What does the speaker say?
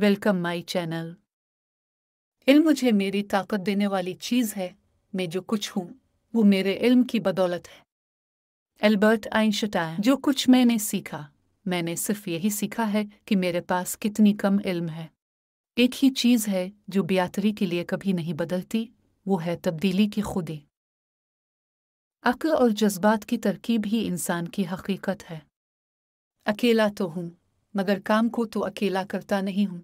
welcome my channel इल्म मुझे मेरी ताकत देने वाली चीज़ है मैं जो कुछ हूँ वो मेरे इल्म की बदौलत है एल्बर्ट आइंशटाइन जो कुछ मैंने सीखा मैंने सिर्फ यही सीखा है कि मेरे पास कितनी कम इल्म है एक ही चीज़ है जो बेहतरी के लिए कभी नहीं बदलती वो है तब्दीली की खुदी अक्ल और जज्बात की तरकीब ही इंसान की हकीकत है अकेला तो हूँ मगर काम को तो अकेला करता नहीं हूं